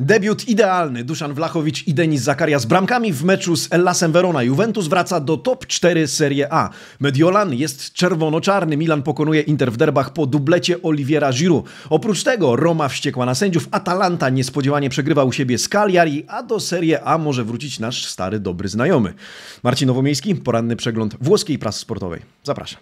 Debiut idealny Duszan Wlachowicz i Denis Zakaria z bramkami w meczu z Ellasem Verona. Juventus wraca do top 4 Serie A. Mediolan jest czerwono-czarny. Milan pokonuje Inter w derbach po dublecie Oliviera Giroud. Oprócz tego Roma wściekła na sędziów, Atalanta niespodziewanie przegrywa u siebie z Cagliari, a do Serie A może wrócić nasz stary dobry znajomy. Marcin Nowomiejski, poranny przegląd włoskiej prasy sportowej. Zapraszam.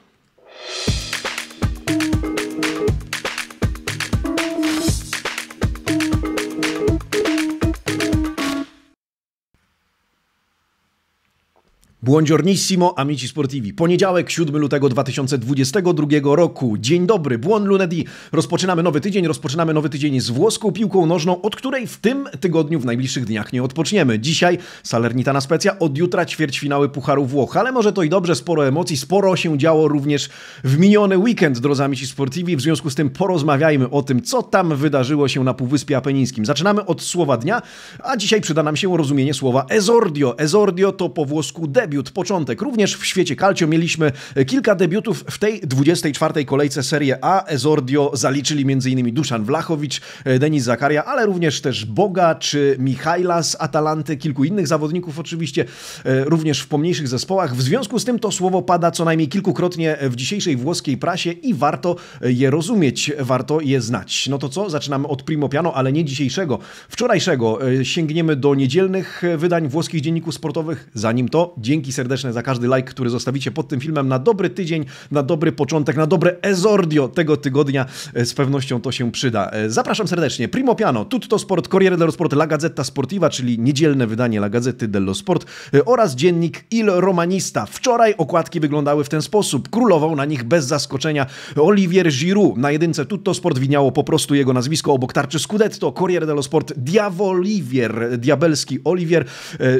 Buongiornissimo, amici sportivi. Poniedziałek, 7 lutego 2022 roku. Dzień dobry, buon lunedì. Rozpoczynamy nowy tydzień, rozpoczynamy nowy tydzień z włoską piłką nożną, od której w tym tygodniu, w najbliższych dniach nie odpoczniemy. Dzisiaj Salernitana Specja, od jutra ćwierćfinały Pucharu Włoch, ale może to i dobrze, sporo emocji, sporo się działo również w miniony weekend, drodzy amici sportivi. W związku z tym porozmawiajmy o tym, co tam wydarzyło się na Półwyspie Apenińskim. Zaczynamy od słowa dnia, a dzisiaj przyda nam się rozumienie słowa Ezordio, ezordio to po włosku debiut debiut, początek. Również w świecie calcio mieliśmy e, kilka debiutów w tej 24. kolejce Serie A. Ezordio zaliczyli m.in. Duszan Wlachowicz, e, Denis Zakaria, ale również też Boga czy Michajla z Atalanty, kilku innych zawodników oczywiście, e, również w pomniejszych zespołach. W związku z tym to słowo pada co najmniej kilkukrotnie w dzisiejszej włoskiej prasie i warto je rozumieć, warto je znać. No to co? Zaczynamy od Primo Piano, ale nie dzisiejszego, wczorajszego. Sięgniemy do niedzielnych wydań włoskich dzienników sportowych. Zanim to, dzięki Dzięki serdeczne za każdy like, który zostawicie pod tym filmem na dobry tydzień, na dobry początek, na dobre ezordio tego tygodnia. E, z pewnością to się przyda. E, zapraszam serdecznie. Primo Piano, Tutto Sport, Corriere dello Sport, La Gazzetta Sportiva, czyli niedzielne wydanie La Gazzety dello Sport e, oraz dziennik Il Romanista. Wczoraj okładki wyglądały w ten sposób. Królował na nich bez zaskoczenia Olivier Giroud. Na jedynce Tutto Sport widniało po prostu jego nazwisko obok tarczy Scudetto, Corriere dello Sport, Diavolivier, diabelski Olivier.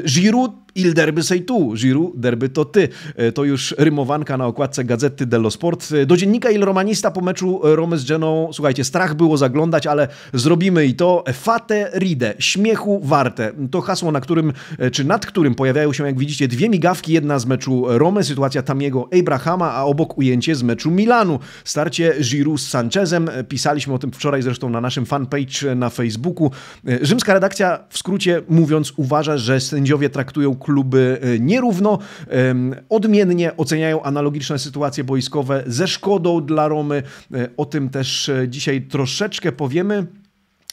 Giroud Il derby sei tu, Giroud, derby to ty. E, to już rymowanka na okładce Gazety dello Sport. E, do dziennika Il Romanista po meczu Romy z Geną, słuchajcie, strach było zaglądać, ale zrobimy i to. Fate ride, śmiechu warte. To hasło, na którym, e, czy nad którym pojawiają się, jak widzicie, dwie migawki. Jedna z meczu Romy, sytuacja Tamiego Abrahama, a obok ujęcie z meczu Milanu. Starcie Giroud z Sanchezem. Pisaliśmy o tym wczoraj zresztą na naszym fanpage na Facebooku. Rzymska redakcja w skrócie mówiąc uważa, że sędziowie traktują kluby e, nierówno. Odmiennie oceniają analogiczne sytuacje boiskowe ze szkodą dla Romy. E, o tym też e, dzisiaj troszeczkę powiemy.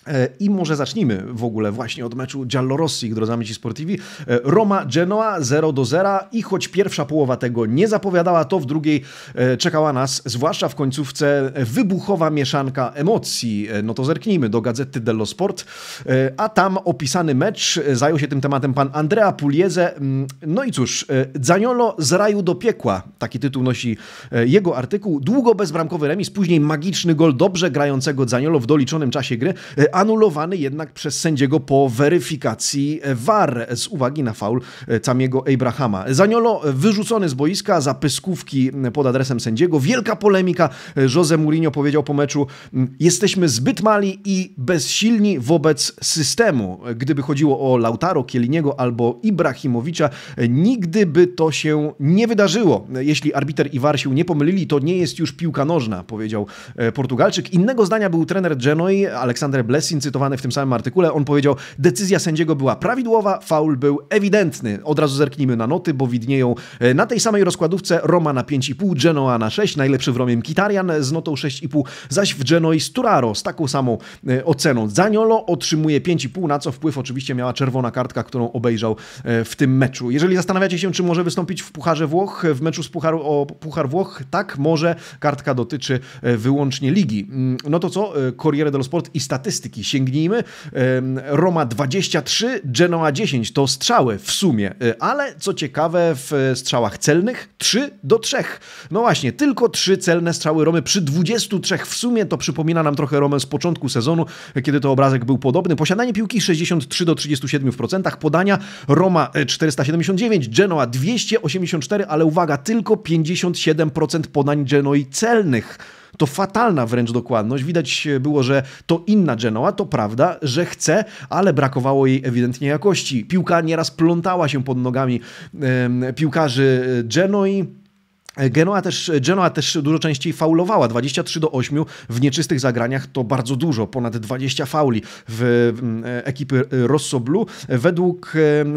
E, I może zacznijmy w ogóle właśnie od meczu Giallorossi, drodzy amici sportivi. E, Roma, Genoa 0 do 0 i choć pierwsza połowa tego nie zapowiadała, to w drugiej e, czekała nas, zwłaszcza w końcówce, wybuchowa mieszanka emocji. No to zerknijmy do Gazety dello Sport, a tam opisany mecz, zajął się tym tematem pan Andrea Pugliese. Mm, no i cóż, Zaniolo z raju do piekła, taki tytuł nosi jego artykuł. Długo bezbramkowy remis, później magiczny gol dobrze grającego Zaniolo w doliczonym czasie gry, anulowany jednak przez sędziego po weryfikacji VAR z uwagi na faul Camiego Abrahama. Zaniolo wyrzucony z boiska za pyskówki pod adresem sędziego. Wielka polemika. Jose Mourinho powiedział po meczu jesteśmy zbyt mali i bezsilni wobec systemu. Gdyby chodziło o Lautaro, Kieliniego albo Ibrahimowicza, nigdy by to się nie wydarzyło. Jeśli arbiter i VAR się nie pomylili, to nie jest już piłka nożna, powiedział e, Portugalczyk. Innego zdania był trener Genoi, Aleksander Bles Kessin, w tym samym artykule, on powiedział, decyzja sędziego była prawidłowa, faul był ewidentny. Od razu zerknijmy na noty, bo widnieją e, na tej samej rozkładówce Roma na 5,5, Genoa na 6, najlepszy w Romie Kitarian z notą 6,5, zaś w Genoi Sturaro z taką samą e, oceną. Zaniolo otrzymuje 5,5, na co wpływ oczywiście miała czerwona kartka, którą obejrzał e, w tym meczu. Jeżeli zastanawiacie się, czy może wystąpić w Pucharze Włoch, w meczu z Pucharu, o Puchar Włoch, tak, może. Kartka dotyczy wyłącznie ligi. Mm, no to co? Corriere dello Sport i statystyki statystyki sięgnijmy. Roma 23, Genoa 10 to strzały w sumie, e, ale co ciekawe w e, strzałach celnych 3 do 3. No właśnie, tylko 3 celne strzały Romy przy 23 w sumie, to przypomina nam trochę Romę z początku sezonu, kiedy to obrazek był podobny. Posiadanie piłki 63 do 37%, podania Roma 479, e, Genoa 284, ale uwaga, tylko 57% podań Genoi celnych to fatalna wręcz dokładność. Widać było, że to inna Genoa, to prawda, że chce, ale brakowało jej ewidentnie jakości. Piłka nieraz plątała się pod nogami piłkarzy e, Genoi. Genoa też, Genoa też dużo częściej faulowała, 23 do 8 w nieczystych zagraniach to bardzo dużo, ponad 20 fauli w e, ekipy Rosso Blue. Według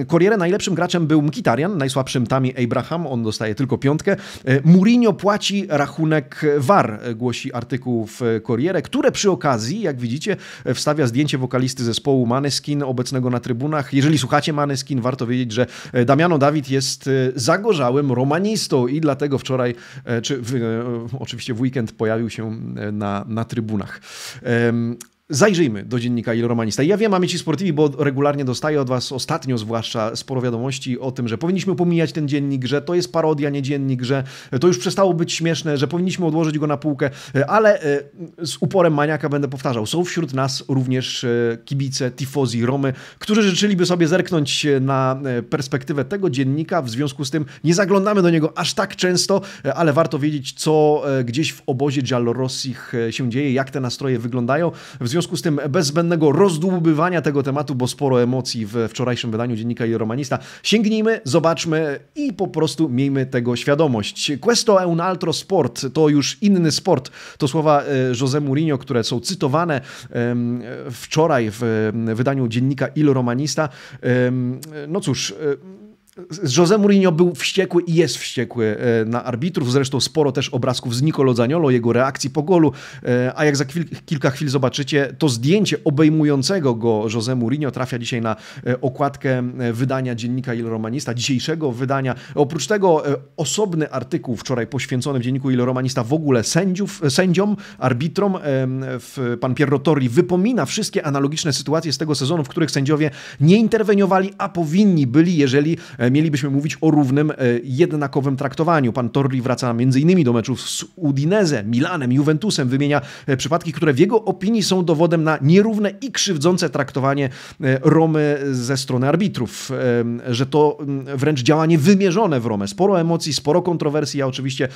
Corriere najlepszym graczem był Mkitarian, najsłabszym Tami Abraham, on dostaje tylko piątkę. E, Mourinho płaci rachunek VAR, e, głosi artykuł w Corriere, które przy okazji, jak widzicie, wstawia zdjęcie wokalisty zespołu Maneskin, obecnego na trybunach. Jeżeli słuchacie Maneskin, warto wiedzieć, że Damiano Dawid jest zagorzałym romanistą i dlatego w wczoraj, e, czy w, e, oczywiście w weekend pojawił się e, na, na trybunach. Zajrzyjmy do dziennika Il Romanista. Ja wiem, mamy ci sportivi, bo regularnie dostaję od was ostatnio zwłaszcza sporo wiadomości o tym, że powinniśmy pomijać ten dziennik, że to jest parodia, nie dziennik, że to już przestało być śmieszne, że powinniśmy odłożyć go na półkę, ale e, z uporem maniaka będę powtarzał. Są wśród nas również e, kibice, tifozi, Romy, którzy życzyliby sobie zerknąć na e, perspektywę tego dziennika, w związku z tym nie zaglądamy do niego aż tak często, ale warto wiedzieć, co gdzieś w obozie Giallorossich się dzieje, jak te nastroje wyglądają. W związku z tym bez zbędnego rozdłubywania tego tematu, bo sporo emocji w wczorajszym wydaniu dziennika Romanista, sięgnijmy, zobaczmy i po prostu miejmy tego świadomość. Questo è un altro sport, to już inny sport. To słowa e, José Mourinho, które są cytowane wczoraj w wydaniu dziennika Il Romanista. No cóż, e, José Mourinho był wściekły i jest wściekły e, na arbitrów. Zresztą sporo też obrazków z Nicolo Zaniolo, jego reakcji po golu. E, a jak za kilka chwil zobaczycie, to zdjęcie obejmującego go José Mourinho trafia dzisiaj na e, okładkę wydania dziennika Il Romanista, dzisiejszego wydania. Oprócz tego osobny artykuł wczoraj poświęcony w dzienniku Il Romanista w ogóle sędziów, sędziom, arbitrom. Pan Pierro Torri wypomina wszystkie analogiczne sytuacje z tego sezonu, w których sędziowie nie interweniowali, a powinni byli, jeżeli E, mielibyśmy mówić o równym, e, jednakowym traktowaniu. Pan Torri wraca m.in. do meczów z Udinese, Milanem, Juventusem, wymienia e, przypadki, które w jego opinii są dowodem na nierówne i krzywdzące traktowanie Romy ze strony arbitrów, że to wręcz działanie wymierzone w Romę. Sporo emocji, sporo kontrowersji. Ja oczywiście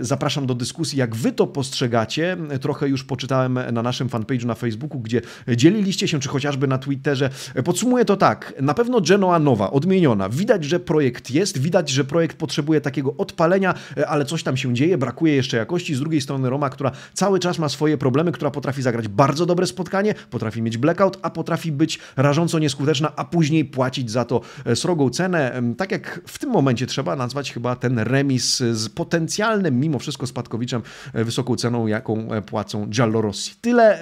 zapraszam do dyskusji, jak wy to postrzegacie. Trochę już poczytałem na naszym fanpage'u na Facebooku, gdzie dzieliliście się, czy chociażby na Twitterze. Podsumuję to tak. Na pewno Genoa nowa, odmieniona. Widać, że że projekt jest, widać, że projekt potrzebuje takiego odpalenia, e, ale coś tam się dzieje, brakuje jeszcze jakości. Z drugiej strony Roma, która cały czas ma swoje problemy, która potrafi zagrać bardzo dobre spotkanie, potrafi mieć blackout, a potrafi być rażąco nieskuteczna, a później płacić za to e, srogą cenę. Tak jak w tym momencie trzeba nazwać chyba ten remis z potencjalnym mimo wszystko spadkowiczem e, wysoką ceną, jaką płacą Giallorossi. Tyle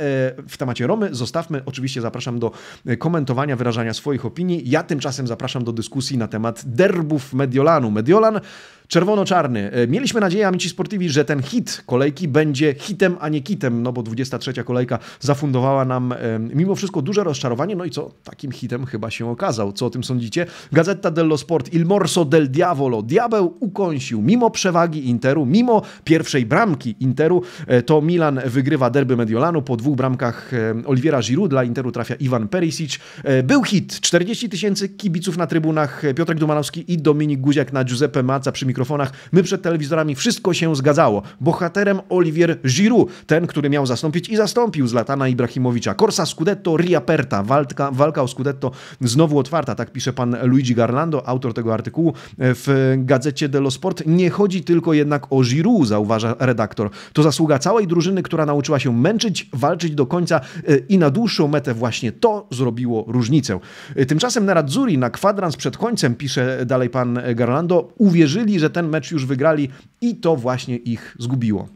w temacie Romy. Zostawmy. Oczywiście zapraszam do komentowania, wyrażania swoich opinii. Ja tymczasem zapraszam do dyskusji na temat derbów Mediolanu. Mediolan Czerwono-czarny. E, mieliśmy nadzieję, amici sportivi, że ten hit kolejki będzie hitem, a nie kitem, no bo 23 kolejka zafundowała nam e, mimo wszystko duże rozczarowanie, no i co? Takim hitem chyba się okazał. Co o tym sądzicie? Gazeta dello Sport, Il Morso del Diavolo. Diabeł ukąsił. Mimo przewagi Interu, mimo pierwszej bramki Interu, e, to Milan wygrywa derby Mediolanu. Po dwóch bramkach Oliwiera Giroud dla Interu trafia Iwan Perisic. Był hit. 40 tysięcy kibiców na trybunach. Piotrek Dumanowski i Dominik Guziak na Giuseppe Maca przy mikrofonie mikrofonach, my przed telewizorami, wszystko się zgadzało. Bohaterem Olivier Giroud, ten, który miał zastąpić i zastąpił Zlatana Ibrahimowicza. Corsa Scudetto Riaperta, walka, walka o Scudetto znowu otwarta, tak pisze pan Luigi Garlando, autor tego artykułu e, w gazecie dello Sport. Nie chodzi tylko jednak o Giroud, zauważa redaktor. To zasługa całej drużyny, która nauczyła się męczyć, walczyć do końca e, i na dłuższą metę właśnie to zrobiło różnicę. E, tymczasem na Radzuri, na kwadrans przed końcem, pisze dalej pan Garlando, uwierzyli, że ten mecz już wygrali i to właśnie ich zgubiło.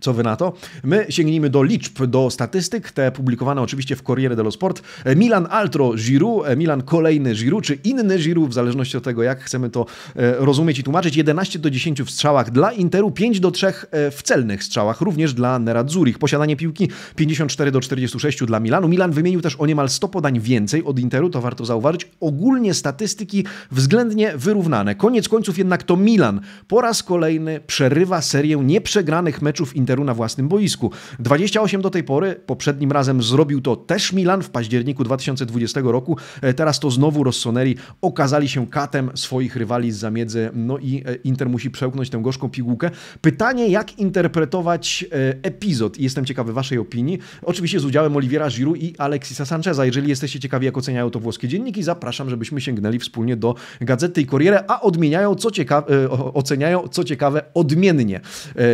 Co wy na to? My sięgnijmy do liczb, do statystyk, te publikowane oczywiście w Corriere dello Sport. E, Milan altro Giroud, e, Milan kolejny Giroud, czy inny Giroud, w zależności od tego, jak chcemy to e, rozumieć i tłumaczyć. 11 do 10 w strzałach dla Interu, 5 do 3 w celnych strzałach, również dla Nerazzurich. Posiadanie piłki 54 do 46 dla Milanu. Milan wymienił też o niemal 100 podań więcej od Interu, to warto zauważyć. Ogólnie statystyki względnie wyrównane. Koniec końców jednak to Milan po raz kolejny przerywa serię nieprzegranych meczów Interu Interu na własnym boisku. 28 do tej pory, poprzednim razem zrobił to też Milan w październiku 2020 roku. E, teraz to znowu Rossoneri okazali się katem swoich rywali z zamiedzy, no i e, Inter musi przełknąć tę gorzką pigułkę. Pytanie, jak interpretować e, epizod? Jestem ciekawy waszej opinii. Oczywiście z udziałem Oliwiera Giroud i Alexisa Sancheza. Jeżeli jesteście ciekawi, jak oceniają to włoskie dzienniki, zapraszam, żebyśmy sięgnęli wspólnie do Gazety i Corriere, a odmieniają, co ciekawe, oceniają, co ciekawe, odmiennie.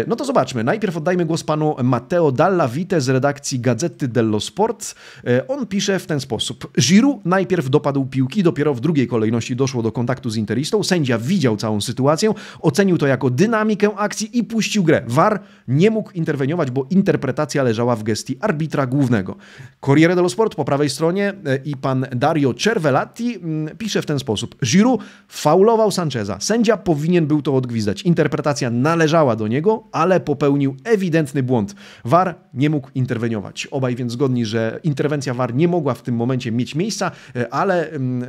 No to zobaczmy. Najpierw od oddajmy głos panu Matteo Dallavite z redakcji Gazety dello Sport. E, on pisze w ten sposób. Giroud najpierw dopadł piłki, dopiero w drugiej kolejności doszło do kontaktu z interistą. Sędzia widział całą sytuację, ocenił to jako dynamikę akcji i puścił grę. VAR nie mógł interweniować, bo interpretacja leżała w gestii arbitra głównego. Corriere dello Sport po prawej stronie e, i pan Dario Cervelati mm, pisze w ten sposób. Giroud faulował Sancheza. Sędzia powinien był to odgwizdać. Interpretacja należała do niego, ale popełnił ewidentny błąd. VAR nie mógł interweniować. Obaj więc zgodni, że interwencja VAR nie mogła w tym momencie mieć miejsca, e, ale mm, e,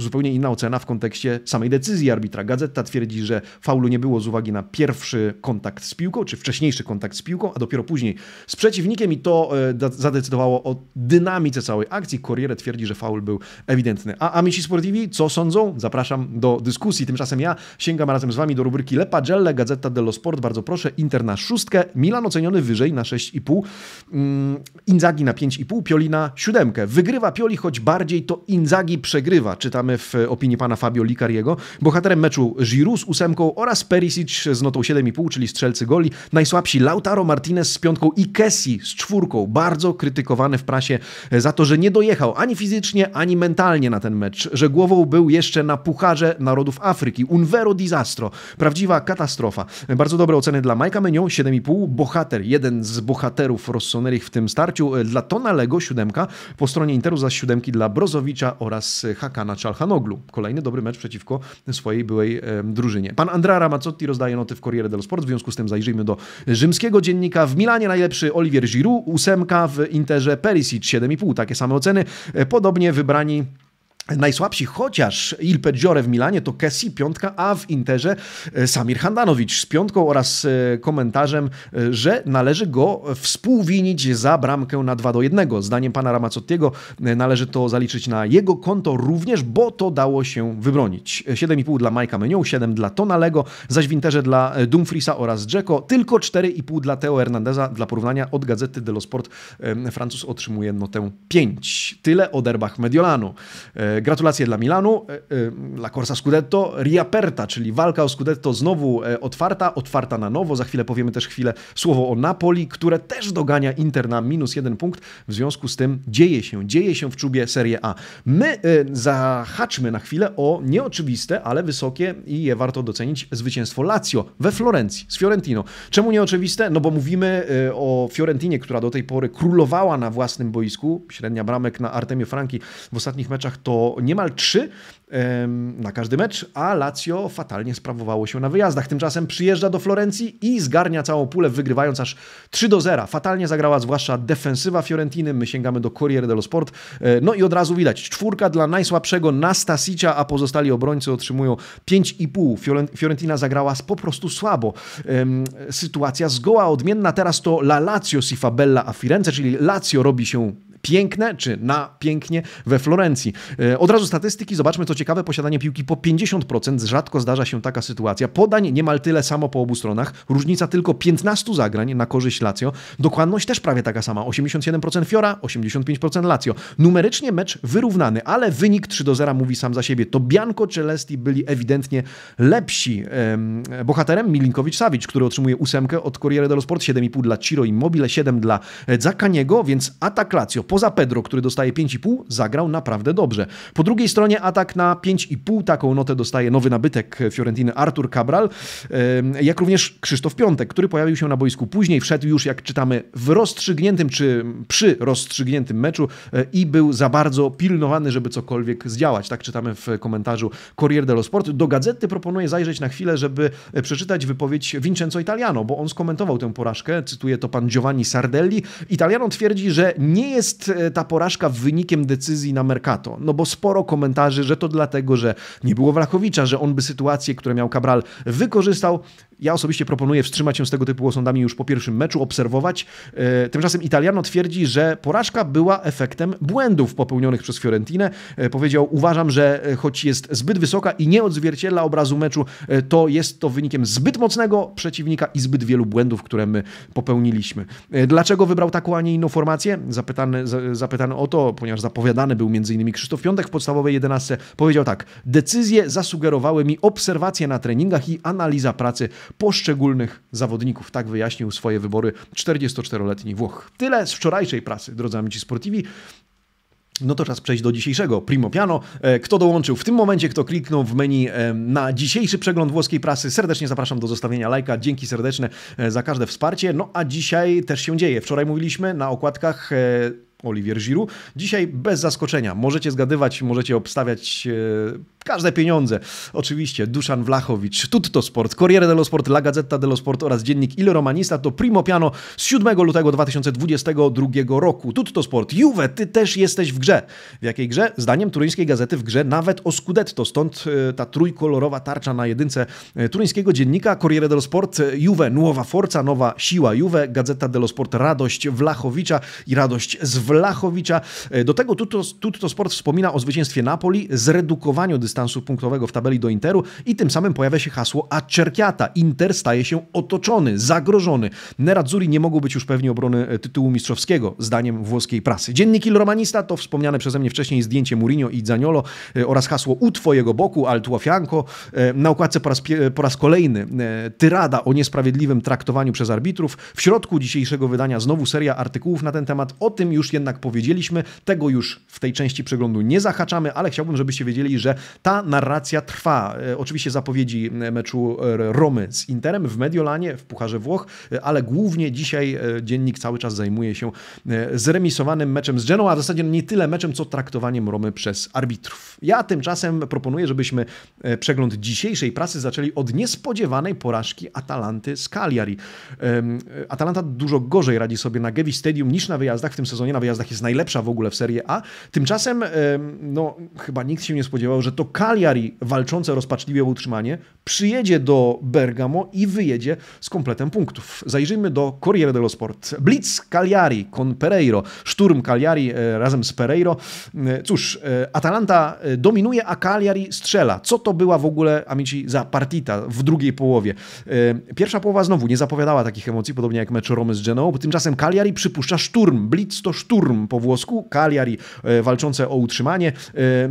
zupełnie inna ocena w kontekście samej decyzji arbitra. Gazeta twierdzi, że faulu nie było z uwagi na pierwszy kontakt z piłką, czy wcześniejszy kontakt z piłką, a dopiero później z przeciwnikiem i to e, zadecydowało o dynamice całej akcji. Corriere twierdzi, że faul był ewidentny. A Amici Sportivi co sądzą? Zapraszam do dyskusji. Tymczasem ja sięgam razem z Wami do rubryki Lepagelle, Gazeta dello Sport. Bardzo proszę, Interna 6 szóstkę, Milan oceniony wyżej na 6,5, mm, Inzagi na 5,5, Pioli na 7. Wygrywa Pioli, choć bardziej to Inzagi przegrywa, czytamy w opinii pana Fabio Licariego. Bohaterem meczu Giroud z ósemką oraz Perisic z notą 7,5, czyli strzelcy goli. Najsłabsi Lautaro Martinez z piątką i Kessi z czwórką. Bardzo krytykowany w prasie za to, że nie dojechał ani fizycznie, ani mentalnie na ten mecz, że głową był jeszcze na Pucharze Narodów Afryki. Un vero disastro. Prawdziwa katastrofa. Bardzo dobre oceny dla Majka Menion, 7,5 7,5. Bohater, jeden z bohaterów Rossoneri w tym starciu e, dla Tonalego, siódemka. Po stronie Interu za siódemki dla Brozowicza oraz Hakana Czalhanoglu. Kolejny dobry mecz przeciwko swojej byłej drużynie. Pan Andrea Ramazzotti rozdaje noty w Corriere dello Sport, w związku z tym zajrzyjmy do rzymskiego dziennika. W Milanie najlepszy Olivier Giroud, ósemka w Interze Perisic 7,5. Takie same oceny. E, podobnie wybrani Najsłabsi, chociaż Il Peggiore w Milanie to Kessi, piątka, a w Interze e, Samir Handanowicz z piątką oraz e, komentarzem, e, że należy go współwinić za bramkę na 2 do 1. Zdaniem pana Ramazottiego należy to zaliczyć na jego konto również, bo to dało się wybronić. 7,5 dla Majka Menią, 7 dla Tonalego, zaś w Interze dla Dumfriesa oraz Dzeko tylko 4,5 dla Teo Hernandeza. Dla porównania od Gazety Delo Sport Francuz otrzymuje notę 5. Tyle o derbach Mediolanu. Gratulacje dla Milanu, e, e, La Corsa Scudetto riaperta, czyli walka o Scudetto znowu e, otwarta, otwarta na nowo. Za chwilę powiemy też chwilę słowo o Napoli, które też dogania Inter na minus jeden punkt. W związku z tym dzieje się, dzieje się w czubie Serie A. My zahaczmy na chwilę o nieoczywiste, ale wysokie i je warto docenić zwycięstwo Lazio we Florencji z Fiorentino. Czemu nieoczywiste? No bo mówimy o Fiorentinie, która do tej pory królowała na własnym boisku. Średnia bramek na Artemio Franki w ostatnich meczach to niemal trzy na każdy mecz, a Lazio fatalnie sprawowało się na wyjazdach. Tymczasem przyjeżdża do Florencji i zgarnia całą pulę, wygrywając aż 3 do 0. Fatalnie zagrała zwłaszcza defensywa Fiorentiny. My sięgamy do Corriere dello Sport. E, no i od razu widać, czwórka dla najsłabszego Nastasicia, a pozostali obrońcy otrzymują 5,5. Fiorentina zagrała po prostu słabo. Sytuacja zgoła odmienna. Teraz to La Lazio si fa bella a Firenze, czyli Lazio robi się piękne, czy na pięknie we Florencji. E, od razu statystyki, zobaczmy co ciekawe, posiadanie piłki po 50%, rzadko zdarza się taka sytuacja. Podań niemal tyle samo po obu stronach, różnica tylko 15 zagrań na korzyść Lazio. Dokładność też prawie taka sama, 87% Fiora, 85% Lazio. Numerycznie mecz wyrównany, ale wynik 3 do 0 mówi sam za siebie. To Bianco Celesti byli ewidentnie lepsi. Bohaterem Milinkowicz-Sawicz, który otrzymuje ósemkę od Corriere dello Sport, 7,5 dla Ciro Immobile, 7 dla e, Zakaniego, więc atak Lazio poza Pedro, który dostaje 5,5, zagrał naprawdę dobrze. Po drugiej stronie atak na 5,5, taką notę dostaje nowy nabytek Fiorentiny Artur Cabral, jak również Krzysztof Piątek, który pojawił się na boisku później, wszedł już, jak czytamy, w rozstrzygniętym czy przy rozstrzygniętym meczu e, i był za bardzo pilnowany, żeby cokolwiek zdziałać. Tak czytamy w komentarzu Corriere dello Sport. Do gazety proponuję zajrzeć na chwilę, żeby e, przeczytać wypowiedź Vincenzo Italiano, bo on skomentował tę porażkę. Cytuję to pan Giovanni Sardelli. Italiano twierdzi, że nie jest jest e, ta porażka wynikiem decyzji na Mercato? No bo sporo komentarzy, że to dlatego, że nie było Wlachowicza, że on by sytuację, które miał Cabral, wykorzystał. Ja osobiście proponuję wstrzymać się z tego typu osądami już po pierwszym meczu, obserwować. E, tymczasem Italiano twierdzi, że porażka była efektem błędów popełnionych przez Fiorentinę. E, powiedział, uważam, że e, choć jest zbyt wysoka i nie odzwierciedla obrazu meczu, to jest to wynikiem zbyt mocnego przeciwnika i zbyt wielu błędów, które my popełniliśmy. Dlaczego wybrał taką, a nie inną formację? Zapytany, zapytany o to, ponieważ zapowiadany był m.in. Krzysztof Piątek w podstawowej 11, powiedział tak, decyzje zasugerowały mi obserwacje na treningach i analiza pracy poszczególnych zawodników. Tak wyjaśnił swoje wybory 44-letni Włoch. Tyle z wczorajszej pracy, drodzy amici sportivi. No to czas przejść do dzisiejszego Primo Piano. E, kto dołączył w tym momencie, kto kliknął w menu e, na dzisiejszy przegląd włoskiej prasy, serdecznie zapraszam do zostawienia lajka. Dzięki serdeczne e, za każde wsparcie. No a dzisiaj też się dzieje. Wczoraj mówiliśmy na okładkach Olivier Giroud. Dzisiaj bez zaskoczenia. Możecie zgadywać, możecie obstawiać każde pieniądze. Oczywiście Duszan Wlachowicz, Tutto Sport, Corriere dello Sport, La Gazzetta dello Sport oraz dziennik Il Romanista to Primo Piano z 7 lutego 2022 roku. Tutto Sport, Juve, ty też jesteś w grze. W jakiej grze? Zdaniem turyńskiej gazety w grze nawet o Scudetto, stąd e, ta trójkolorowa tarcza na jedynce e, turyńskiego dziennika Corriere dello Sport, e, Juve, nowa forca, Nowa Siła Juve, Gazeta dello Sport, Radość Wlachowicza i Radość z Wlachowicza. Do tego Tutto, Tutto Sport wspomina o zwycięstwie Napoli, zredukowaniu dyscypliny dystansu punktowego w tabeli do Interu i tym samym pojawia się hasło Acerchiata. Inter staje się otoczony, zagrożony. Nerazzurri nie mogą być już pewni obrony e, tytułu mistrzowskiego, zdaniem włoskiej prasy. Dziennik Il Romanista to wspomniane przeze mnie wcześniej zdjęcie Mourinho i Zaniolo e, oraz hasło U twojego boku, Al tuo fianco. E, na okładce po raz, po raz kolejny tyrada o niesprawiedliwym traktowaniu przez arbitrów. W środku dzisiejszego wydania znowu seria artykułów na ten temat. O tym już jednak powiedzieliśmy. Tego już w tej części przeglądu nie zahaczamy, ale chciałbym, żebyście wiedzieli, że ta narracja trwa. E, oczywiście zapowiedzi e, meczu e, Romy z Interem w Mediolanie, w Pucharze Włoch, ale głównie dzisiaj dziennik cały czas zajmuje się zremisowanym meczem z Genoa, a w zasadzie nie tyle meczem, co traktowaniem Romy przez arbitrów. Ja tymczasem proponuję, żebyśmy przegląd dzisiejszej prasy zaczęli od niespodziewanej porażki Atalanty z Cagliari. Atalanta dużo gorzej radzi sobie na Gevi Stadium niż na wyjazdach. W tym sezonie na wyjazdach jest najlepsza w ogóle w Serie A. Tymczasem no, chyba nikt się nie spodziewał, że to Kaliari walczące rozpaczliwie o utrzymanie przyjedzie do Bergamo i wyjedzie z kompletem punktów. Zajrzyjmy do Corriere dello Sport. Blitz Cagliari con Pereiro. Szturm Cagliari e, razem z Pereiro. E, cóż, e, Atalanta dominuje, a Cagliari strzela. Co to była w ogóle, amici, za partita w drugiej połowie? Pierwsza połowa znowu nie zapowiadała takich emocji, podobnie jak mecz Romy z Genoa. Tymczasem Cagliari przypuszcza szturm. Blitz to szturm po włosku. Cagliari walczące o utrzymanie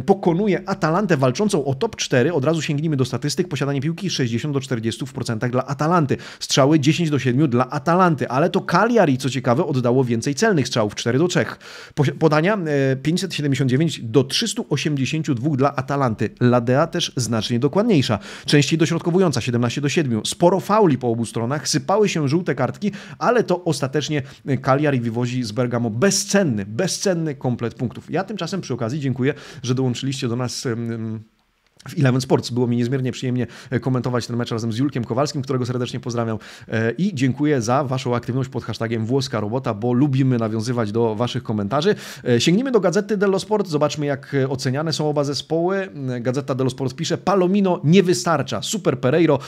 pokonuje Atalantę walczącą walczącą o top 4, od razu sięgnijmy do statystyk, posiadanie piłki 60 do 40 dla Atalanty, strzały 10 do 7 dla Atalanty, ale to Cagliari, co ciekawe, oddało więcej celnych strzałów, 4 do 3. Podania 579 e, do 382 dla Atalanty. Ladea też znacznie dokładniejsza. Częściej dośrodkowująca, 17 do 7. Sporo fauli po obu stronach, sypały się żółte kartki, ale to ostatecznie e, Cagliari wywozi z Bergamo bezcenny, bezcenny komplet punktów. Ja tymczasem przy okazji dziękuję, że dołączyliście do nas w Eleven Sports. Było mi niezmiernie przyjemnie e, komentować ten mecz razem z Julkiem Kowalskim, którego serdecznie pozdrawiam e, i dziękuję za Waszą aktywność pod hashtagiem Włoska Robota, bo lubimy nawiązywać do Waszych komentarzy. E, sięgnijmy do Gazety dello Sport, zobaczmy jak oceniane są oba zespoły. Gazeta dello Sport pisze, Palomino nie wystarcza, Super Pereiro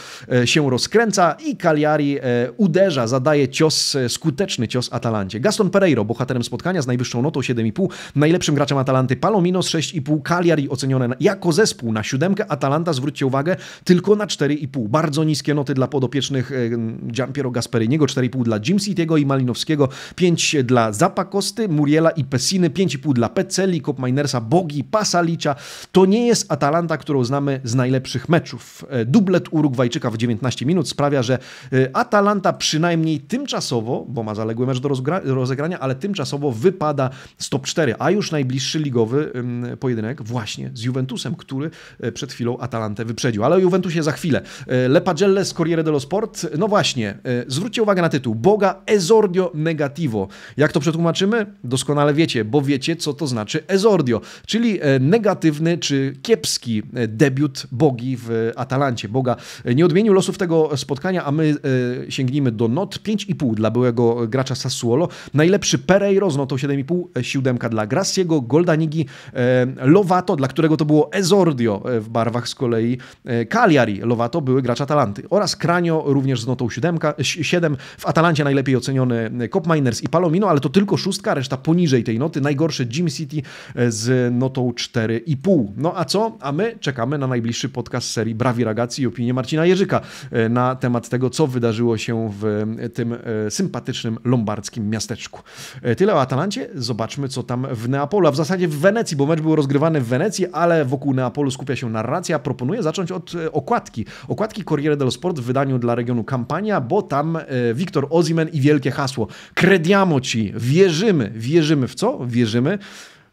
się rozkręca i Cagliari uderza, zadaje cios, skuteczny cios Atalancie. Gaston Pereiro, bohaterem spotkania z najwyższą notą 7,5, najlepszym graczem Atalanty Palomino z 6,5, Cagliari ocenione jako zespół na 7 siódemkę. Atalanta, zwróćcie uwagę, tylko na 4,5. Bardzo niskie noty dla podopiecznych e, Gianpiero Gasperiniego, 4,5 dla Jim City'ego i Malinowskiego, 5 dla Zapakosty, Muriela i Pessiny, 5,5 dla Pecelli, Kopminersa, Bogi, Pasalicza. To nie jest Atalanta, którą znamy z najlepszych meczów. E, dublet Urugwajczyka w 19 minut sprawia, że e, Atalanta przynajmniej tymczasowo, bo ma zaległy mecz do rozegrania, ale tymczasowo wypada z top 4, a już najbliższy ligowy mm, pojedynek właśnie z Juventusem, który przed chwilą Atalantę wyprzedził. Ale o Juventusie za chwilę. E, Le Pagelle z Corriere dello Sport. No właśnie, e, zwróćcie uwagę na tytuł. Boga esordio negativo. Jak to przetłumaczymy? Doskonale wiecie, bo wiecie, co to znaczy esordio, czyli e, negatywny czy kiepski debiut Bogi w Atalancie. Boga nie odmienił losów tego spotkania, a my sięgnijmy do not 5,5 dla byłego gracza Sassuolo. Najlepszy Pereiro z notą 7,5, siódemka dla Graciego, Goldanigi, Lovato, dla którego to było esordio w barwach z kolei e, Cagliari, Lovato były gracz Atalanty oraz Kranio również z notą 7, 7. E, w Atalancie najlepiej oceniony e, Cop Miners i Palomino, ale to tylko szóstka, reszta poniżej tej noty, najgorsze Jim City z notą 4,5. No a co? A my czekamy na najbliższy podcast serii Brawi Ragazzi i opinię Marcina Jerzyka na temat tego, co wydarzyło się w tym sympatycznym lombardzkim miasteczku. Tyle o Atalancie, zobaczmy co tam w Neapolu, a w zasadzie w Wenecji, bo mecz był rozgrywany w Wenecji, ale wokół Neapolu skupia się narracja, proponuję zacząć od e, okładki. Okładki Corriere dello Sport w wydaniu dla regionu Kampania, bo tam e, Wiktor Ozimen i wielkie hasło. Krediamo ci, wierzymy. Wierzymy w co? Wierzymy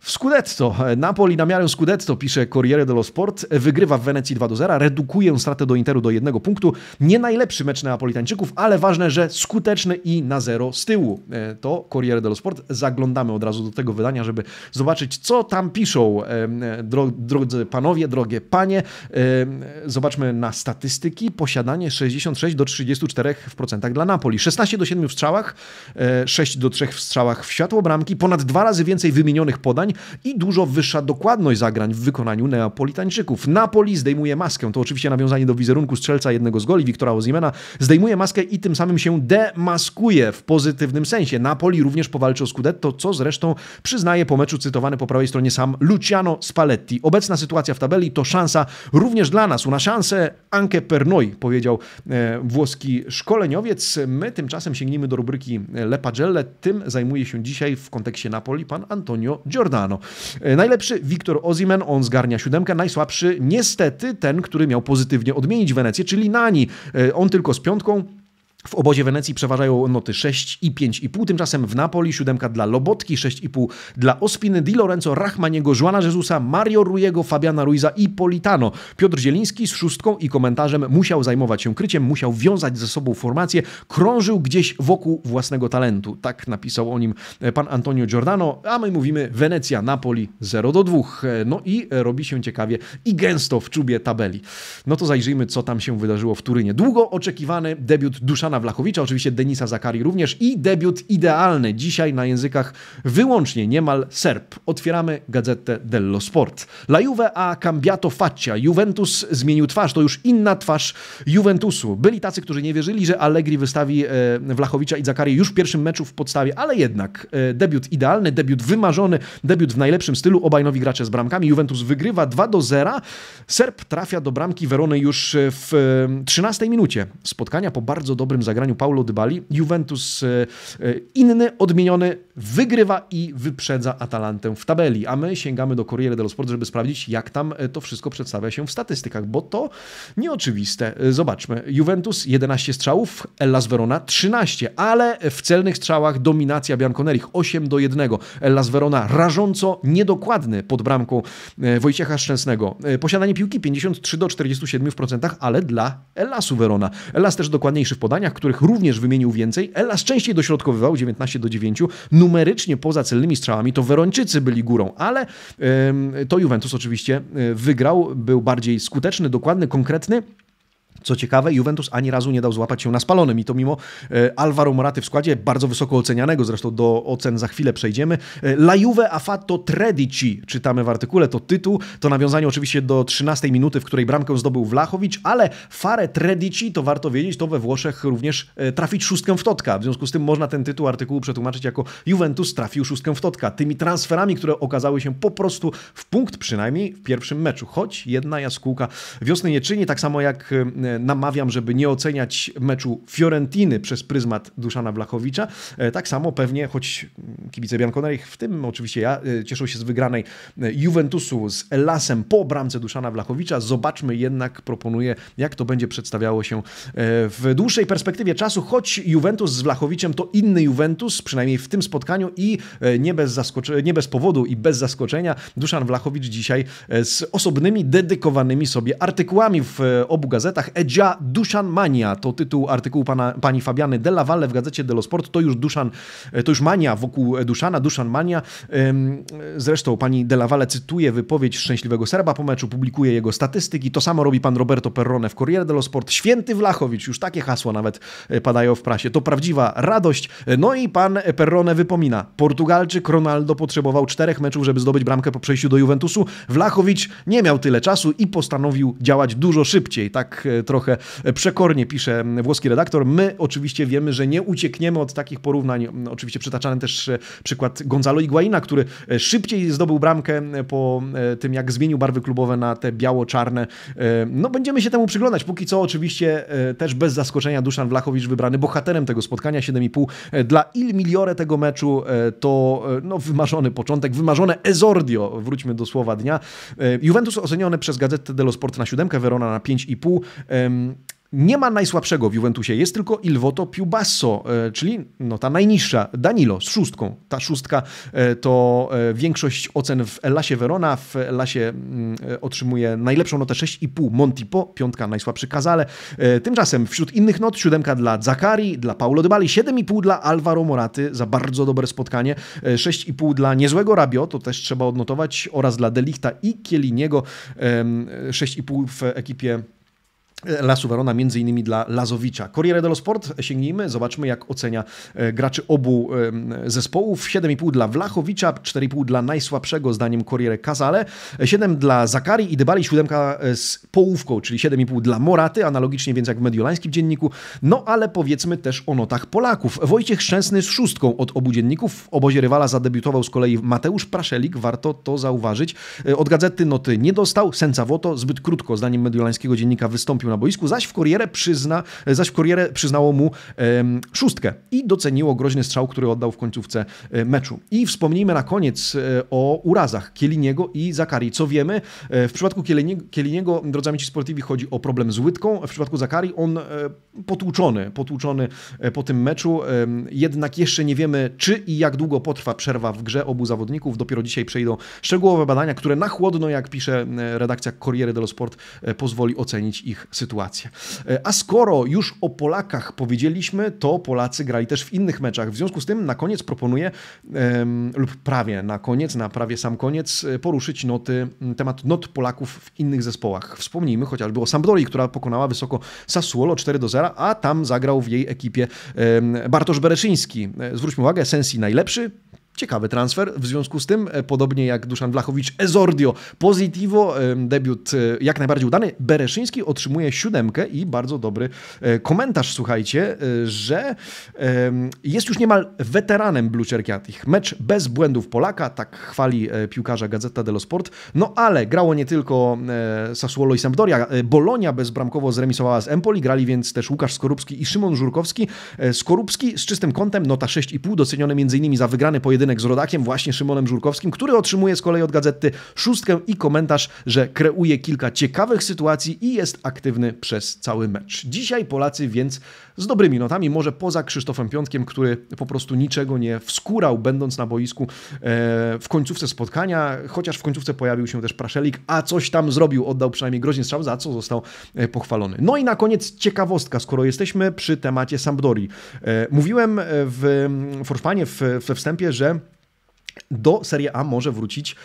w Scudetto, Napoli na miarę Scudetto, pisze Corriere dello Sport, wygrywa w Wenecji 2 do 0, redukuje stratę do Interu do jednego punktu. Nie najlepszy mecz Neapolitańczyków, ale ważne, że skuteczny i na zero z tyłu. E, to Corriere dello Sport. Zaglądamy od razu do tego wydania, żeby zobaczyć, co tam piszą e, dro, drodzy panowie, drogie panie. E, zobaczmy na statystyki. Posiadanie 66 do 34 w procentach dla Napoli. 16 do 7 w strzałach, 6 do 3 w strzałach w światło bramki, ponad dwa razy więcej wymienionych podań, i dużo wyższa dokładność zagrań w wykonaniu Neapolitańczyków. Napoli zdejmuje maskę, to oczywiście nawiązanie do wizerunku strzelca jednego z goli, Wiktora Ozimena, zdejmuje maskę i tym samym się demaskuje w pozytywnym sensie. Napoli również powalczy o Scudetto, co zresztą przyznaje po meczu cytowany po prawej stronie sam Luciano Spalletti. Obecna sytuacja w tabeli to szansa również dla nas. Una szansę anche per noi, powiedział e, włoski szkoleniowiec. My tymczasem sięgnijmy do rubryki Le Pagelle. Tym zajmuje się dzisiaj w kontekście Napoli pan Antonio Giordano uznano. E, najlepszy Wiktor Ozimen, on zgarnia siódemkę. Najsłabszy niestety ten, który miał pozytywnie odmienić Wenecję, czyli Nani. E, on tylko z piątką. W obozie Wenecji przeważają noty 6 i 5,5, tymczasem w Napoli siódemka dla Lobotki, 6,5 dla Ospiny, Di Lorenzo, Rachmaniego, Joana Jezusa, Mario Rujego, Fabiana Ruiza i Politano. Piotr Zieliński z szóstką i komentarzem musiał zajmować się kryciem, musiał wiązać ze sobą formację, krążył gdzieś wokół własnego talentu. Tak napisał o nim e, pan Antonio Giordano, a my mówimy Wenecja, Napoli 0 do 2. E, no i e, robi się ciekawie i gęsto w czubie tabeli. No to zajrzyjmy, co tam się wydarzyło w Turynie. Długo oczekiwany debiut Duszana Stefana Wlachowicza, oczywiście Denisa Zakari również i debiut idealny dzisiaj na językach wyłącznie niemal serb. Otwieramy gazetę dello Sport. La Juve a cambiato faccia. Juventus zmienił twarz, to już inna twarz Juventusu. Byli tacy, którzy nie wierzyli, że Allegri wystawi e, Wlachowicza i Zakari już w pierwszym meczu w podstawie, ale jednak e, debiut idealny, debiut wymarzony, debiut w najlepszym stylu, obaj nowi gracze z bramkami. Juventus wygrywa 2 do 0. Serb trafia do bramki Werony już w 13 e, minucie spotkania po bardzo dobrym zagraniu Paulo Dybali. Juventus e, e, inny, odmieniony, wygrywa i wyprzedza Atalantę w tabeli. A my sięgamy do Corriere dello Sport, żeby sprawdzić, jak tam e, to wszystko przedstawia się w statystykach, bo to nieoczywiste. Zobaczmy. Juventus 11 strzałów, Ellas Verona 13, ale w celnych strzałach dominacja Bianconerich 8 do 1. Ellas Verona rażąco niedokładny pod bramką Wojciecha Szczęsnego. Posiadanie piłki 53 do 47 ale dla Ellasu Verona. Ellas też dokładniejszy w podaniach, spotkaniach, których również wymienił więcej, Elas częściej dośrodkowywał 19 do 9. Numerycznie poza celnymi strzałami to Werończycy byli górą, ale to Juventus oczywiście e, wygrał, był bardziej skuteczny, dokładny, konkretny. Co ciekawe, Juventus ani razu nie dał złapać się na spalonym i to mimo e, Alvaro Moraty w składzie, bardzo wysoko ocenianego, zresztą do ocen za chwilę przejdziemy. E, La Juve a fatto tredici, czytamy w artykule, to tytuł, to nawiązanie oczywiście do 13 minuty, w której bramkę zdobył Wlachowicz, ale fare tredici, to warto wiedzieć, to we Włoszech również e, trafić szóstkę w totka. W związku z tym można ten tytuł artykułu przetłumaczyć jako Juventus trafił szóstkę w totka. Tymi transferami, które okazały się po prostu w punkt przynajmniej w pierwszym meczu, choć jedna jaskółka wiosny nie czyni, tak samo jak E, namawiam, żeby nie oceniać meczu Fiorentiny przez pryzmat Duszana Blachowicza. E, tak samo pewnie, choć kibice bianconeri w tym oczywiście ja, e, cieszą się z wygranej Juventusu z Elasem po bramce Duszana Blachowicza. Zobaczmy jednak, proponuję, jak to będzie przedstawiało się w dłuższej perspektywie czasu, choć Juventus z Blachowiciem to inny Juventus, przynajmniej w tym spotkaniu i nie bez, zaskocze- nie bez powodu i bez zaskoczenia Duszan Wlachowicz dzisiaj z osobnymi, dedykowanymi sobie artykułami w obu gazetach. Edzia Duszan Mania. To tytuł artykułu pana, pani Fabiany Della Valle w gazecie Delo Sport. To już Duszan, e, to już mania wokół e, Duszana, Duszan Mania. Zresztą pani Della Valle cytuje wypowiedź szczęśliwego Serba po meczu, publikuje jego statystyki. To samo robi pan Roberto Perrone w Corriere dello Sport. Święty Wlachowicz, już takie hasła nawet e, padają w prasie. To prawdziwa radość. No i pan Perrone wypomina. Portugalczyk Ronaldo potrzebował czterech meczów, żeby zdobyć bramkę po przejściu do Juventusu. Wlachowicz nie miał tyle czasu i postanowił działać dużo szybciej. Tak trochę przekornie pisze włoski redaktor. My oczywiście wiemy, że nie uciekniemy od takich porównań. Oczywiście przytaczany też e, przykład Gonzalo Iguaina, który e, szybciej zdobył bramkę e, po tym, jak zmienił barwy klubowe na te biało-czarne. No będziemy się temu przyglądać. Póki co oczywiście też bez zaskoczenia Duszan Wlachowicz wybrany bohaterem tego spotkania 7,5 dla Il Miliore tego meczu to no, wymarzony początek, wymarzone Ezordio, wróćmy do słowa dnia. Juventus oceniony przez gazetę dello Sport na 7, Verona na 5,5, nie ma najsłabszego w Juventusie, jest tylko Ilvoto Piubasso, e, czyli no, ta najniższa, Danilo z szóstką. Ta szóstka e, to e, większość ocen w Elasie Verona, w Elasie mm, otrzymuje najlepszą notę 6,5 Montipo, piątka najsłabszy Kazale. Tymczasem wśród innych not siódemka dla Zakari, dla Paulo Dybali, 7,5 dla Alvaro Moraty za bardzo dobre spotkanie, 6,5 dla niezłego Rabio, to też trzeba odnotować, oraz dla Delichta i Kieliniego, 6,5 w ekipie Lasu Verona, między innymi dla Lazowicza. Corriere dello Sport, e, sięgnijmy, zobaczmy jak ocenia e, graczy obu e, zespołów. 7,5 dla Wlachowicza, 4,5 dla najsłabszego zdaniem Corriere Casale, 7 dla Zakari i Dybali, 7 z połówką, czyli 7,5 dla Moraty, analogicznie więc jak w mediolańskim dzienniku. No ale powiedzmy też o notach Polaków. Wojciech Szczęsny z szóstką od obu dzienników. W obozie rywala zadebiutował z kolei Mateusz Praszelik, warto to zauważyć. Od gazety noty nie dostał, Senza Woto zbyt krótko zdaniem mediolańskiego dziennika wystąpił na boisku, zaś w korierę, przyzna, zaś w Corrierę przyznało mu um, szóstkę i doceniło groźny strzał, który oddał w końcówce e, meczu. I wspomnijmy na koniec e, o urazach Kieliniego i Zakari. Co wiemy? E, w przypadku Kieliniego, Kieliniego drodzy amici sportivi, chodzi o problem z łydką. W przypadku Zakari on potłuczony, potłuczony po tym meczu. Jednak jeszcze nie wiemy, czy i jak długo potrwa przerwa w grze obu zawodników. Dopiero dzisiaj przejdą szczegółowe badania, które na chłodno, jak pisze redakcja Corriere dello Sport, pozwoli ocenić ich sytuacja. E, a skoro już o Polakach powiedzieliśmy, to Polacy grali też w innych meczach. W związku z tym na koniec proponuję, lub prawie na koniec, na prawie sam koniec, e, poruszyć noty, temat not Polaków w innych zespołach. Wspomnijmy chociażby o Sambdoli, która pokonała wysoko Sassuolo 4 do 0, a tam zagrał w jej ekipie Bartosz Bereszyński. E, zwróćmy uwagę, Sensi najlepszy, Ciekawy transfer, w związku z tym, e, podobnie jak Duszan Wlachowicz, Ezordio, Positivo, debiut e, jak najbardziej udany. Bereszyński otrzymuje siódemkę i bardzo dobry e, komentarz, słuchajcie, że jest już niemal weteranem Blue Mecz bez błędów Polaka, tak chwali piłkarza Gazeta dello Sport. No ale grało nie tylko Sassuolo i Sampdoria, Bolonia bezbramkowo zremisowała z Empoli, grali więc też Łukasz Skorupski i Szymon Żurkowski. Skorupski z czystym kątem, nota 6,5, doceniony m.in. za wygrany pojedynek pojedynek z rodakiem, właśnie Szymonem Żurkowskim, który otrzymuje z kolei od gazety szóstkę i komentarz, że kreuje kilka ciekawych sytuacji i jest aktywny przez cały mecz. Dzisiaj Polacy więc z dobrymi notami, może poza Krzysztofem Piątkiem, który po prostu niczego nie wskurał, będąc na boisku e, w końcówce spotkania, chociaż w końcówce pojawił się też Praszelik, a coś tam zrobił, oddał przynajmniej groźnie strzał, za co został e, pochwalony. No i na koniec ciekawostka, skoro jesteśmy przy temacie Sampdori. E, mówiłem mm, w Forfanie, we wstępie, że do Serie A może wrócić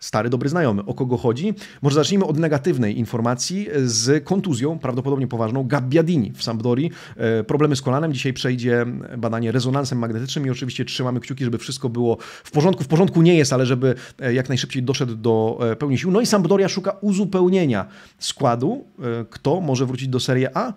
stary, dobry znajomy. O kogo chodzi? Może zacznijmy od negatywnej informacji z kontuzją, prawdopodobnie poważną, Gabbiadini w Sampdorii. E, problemy z kolanem. Dzisiaj przejdzie badanie rezonansem magnetycznym i oczywiście trzymamy kciuki, żeby wszystko było w porządku. W porządku nie jest, ale żeby e, jak najszybciej doszedł do e, pełni sił. No i Sampdoria szuka uzupełnienia składu. Kto może wrócić do Serie A?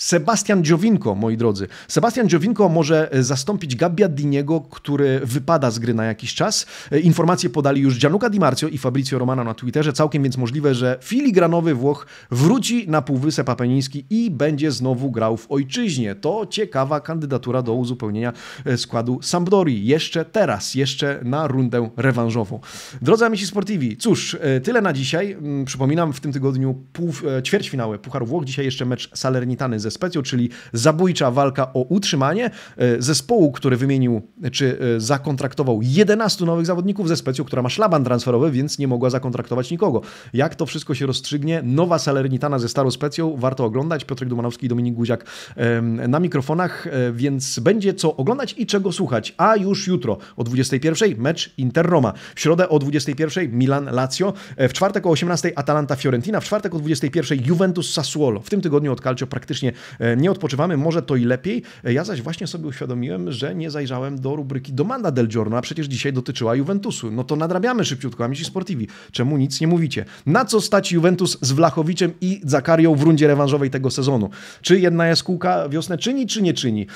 Sebastian Dziowinko, moi drodzy. Sebastian Dziowinko może zastąpić Gabbiadiniego, który wypada z gry na jakiś czas. E, informacje podali już Gianluca Di Marzio i Fabrizio Romano na Twitterze. Całkiem więc możliwe, że filigranowy Włoch wróci na Półwysep Apeniński i będzie znowu grał w ojczyźnie. To ciekawa kandydatura do uzupełnienia e, składu Sampdori. Jeszcze teraz, jeszcze na rundę rewanżową. Drodzy amici sportivi, cóż, e, tyle na dzisiaj. Mm, przypominam, w tym tygodniu pół, ćwierćfinały Pucharu Włoch. Dzisiaj jeszcze mecz Salernitany ze ze Specją, czyli zabójcza walka o utrzymanie e, zespołu, który wymienił czy e, zakontraktował 11 nowych zawodników ze Specją, która ma szlaban transferowy, więc nie mogła zakontraktować nikogo. Jak to wszystko się rozstrzygnie? Nowa Salernitana ze starą Specją, warto oglądać. Piotr Dumanowski i Dominik Guziak na mikrofonach, e, więc będzie co oglądać i czego słuchać. A już jutro o 21 mecz Inter-Roma. W środę o 21 Milan-Lazio. W czwartek o 18 Atalanta-Fiorentina. W czwartek o 21 Juventus-Sassuolo. W tym tygodniu od Calcio praktycznie E, nie odpoczywamy, może to i lepiej. E, ja zaś właśnie sobie uświadomiłem, że nie zajrzałem do rubryki Domanda del Giorno, a przecież dzisiaj dotyczyła Juventusu. No to nadrabiamy szybciutko, amici sportivi. Czemu nic nie mówicie? Na co stać Juventus z Wlachowiczem i Zakarią w rundzie rewanżowej tego sezonu? Czy jedna jaskółka wiosnę czyni, czy nie czyni?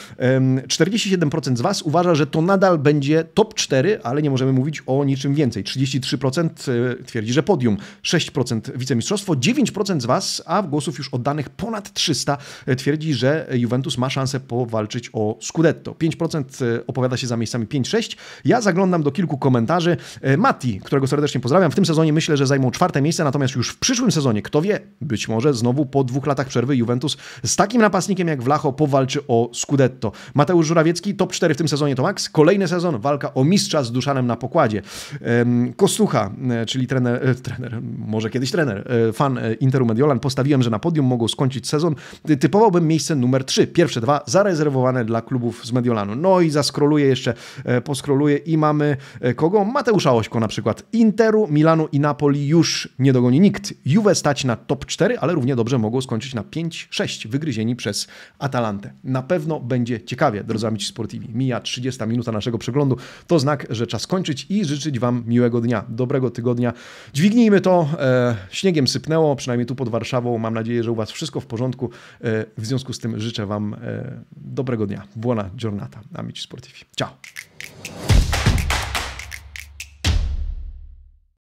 47% z Was uważa, że to nadal będzie top 4, ale nie możemy mówić o niczym więcej. 33% e, twierdzi, że podium, 6% wicemistrzostwo, 9% z Was, a głosów już oddanych ponad 300 twierdzi, że Juventus ma szansę powalczyć o Scudetto. 5% e, opowiada się za miejscami 5-6. Ja zaglądam do kilku komentarzy. E, Mati, którego serdecznie pozdrawiam, w tym sezonie myślę, że zajmą czwarte miejsce, natomiast już w przyszłym sezonie, kto wie, być może znowu po dwóch latach przerwy Juventus z takim napastnikiem jak Vlacho powalczy o Scudetto. Mateusz Żurawiecki, top 4 w tym sezonie to max. Kolejny sezon, walka o mistrza z Duszanem na pokładzie. Kostucha, e, czyli trener, trener może kiedyś trener, fan Interu Mediolan, postawiłem, że na podium mogą skończyć sezon. Typ Typowałbym miejsce numer 3. Pierwsze dwa zarezerwowane dla klubów z Mediolanu. No i zaskroluję jeszcze, e, poskroluję i mamy e, kogo? Mateusza Ośko na przykład. Interu, Milanu i Napoli już nie dogoni nikt. Juve stać na top 4, ale równie dobrze mogło skończyć na 5-6 wygryzieni przez Atalantę. Na pewno będzie ciekawie, drodzy amici sportivi. Mija 30 minuta naszego przeglądu. To znak, że czas kończyć i życzyć Wam miłego dnia, dobrego tygodnia. Dźwignijmy to. E, śniegiem sypnęło, przynajmniej tu pod Warszawą. Mam nadzieję, że u Was wszystko w porządku. E, w związku z tym życzę Wam e, dobrego dnia. Buona giornata, amici sportivi. Ciao!